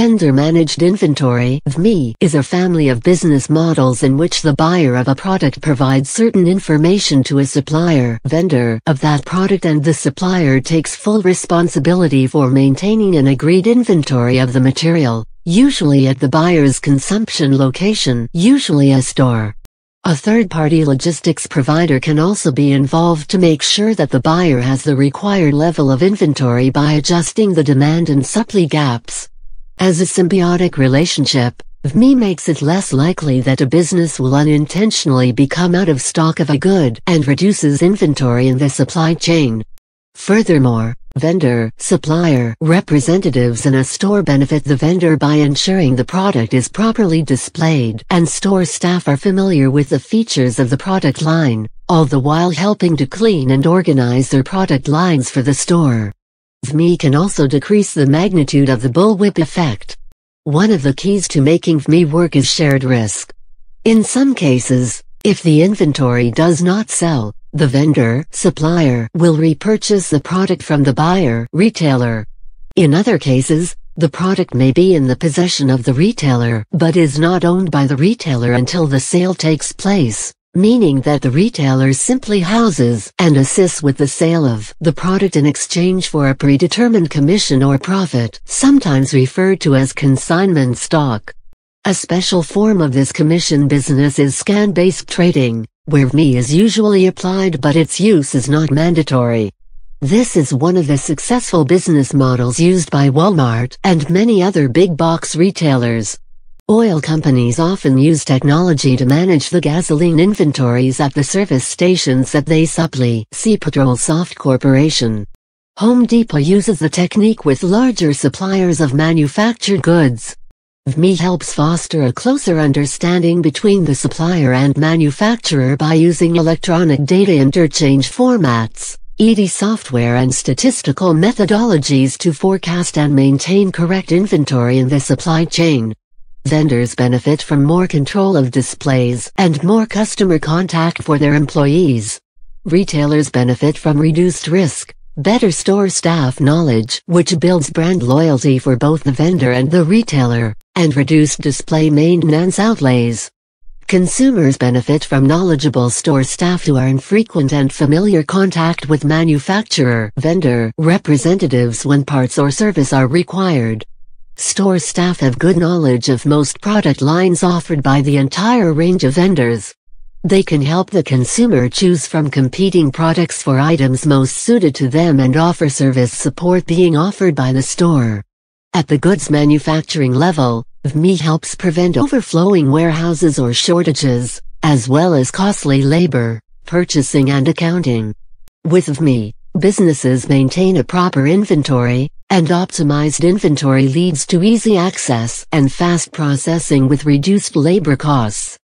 Vendor-managed inventory of me is a family of business models in which the buyer of a product provides certain information to a supplier vendor of that product and the supplier takes full responsibility for maintaining an agreed inventory of the material, usually at the buyer's consumption location, usually a store. A third-party logistics provider can also be involved to make sure that the buyer has the required level of inventory by adjusting the demand and supply gaps. As a symbiotic relationship, VME makes it less likely that a business will unintentionally become out of stock of a good and reduces inventory in the supply chain. Furthermore, vendor, supplier, representatives in a store benefit the vendor by ensuring the product is properly displayed and store staff are familiar with the features of the product line, all the while helping to clean and organize their product lines for the store. FME can also decrease the magnitude of the bullwhip effect. One of the keys to making FME work is shared risk. In some cases, if the inventory does not sell, the vendor, supplier, will repurchase the product from the buyer, retailer. In other cases, the product may be in the possession of the retailer, but is not owned by the retailer until the sale takes place meaning that the retailer simply houses and assists with the sale of the product in exchange for a predetermined commission or profit, sometimes referred to as consignment stock. A special form of this commission business is scan-based trading, where ME is usually applied but its use is not mandatory. This is one of the successful business models used by Walmart and many other big box retailers. Oil companies often use technology to manage the gasoline inventories at the service stations that they supply. See Patrol Soft Corporation. Home Depot uses the technique with larger suppliers of manufactured goods. VME helps foster a closer understanding between the supplier and manufacturer by using electronic data interchange formats, ED software and statistical methodologies to forecast and maintain correct inventory in the supply chain. Vendors benefit from more control of displays and more customer contact for their employees. Retailers benefit from reduced risk, better store staff knowledge which builds brand loyalty for both the vendor and the retailer, and reduced display maintenance outlays. Consumers benefit from knowledgeable store staff who are in frequent and familiar contact with manufacturer vendor representatives when parts or service are required. Store staff have good knowledge of most product lines offered by the entire range of vendors. They can help the consumer choose from competing products for items most suited to them and offer service support being offered by the store. At the goods manufacturing level, VME helps prevent overflowing warehouses or shortages, as well as costly labor, purchasing and accounting. With VME, Businesses maintain a proper inventory, and optimized inventory leads to easy access and fast processing with reduced labor costs.